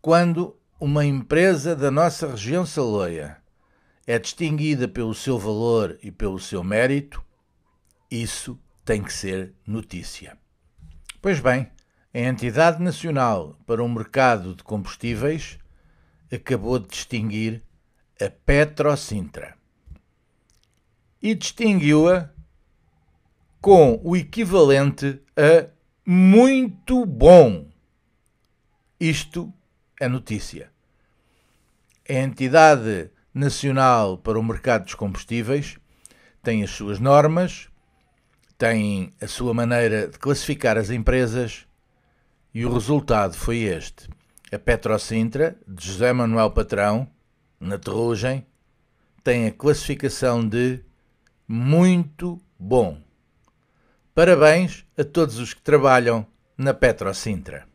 quando uma empresa da nossa região saloia é distinguida pelo seu valor e pelo seu mérito, isso tem que ser notícia. Pois bem, a entidade nacional para o mercado de combustíveis acabou de distinguir a Petrocintra. E distinguiu-a com o equivalente a muito bom. Isto a é notícia. A entidade nacional para o mercado dos combustíveis tem as suas normas, tem a sua maneira de classificar as empresas e o resultado foi este. A Petrocintra, de José Manuel Patrão, na Terrugem, tem a classificação de muito bom. Parabéns a todos os que trabalham na Petrocintra.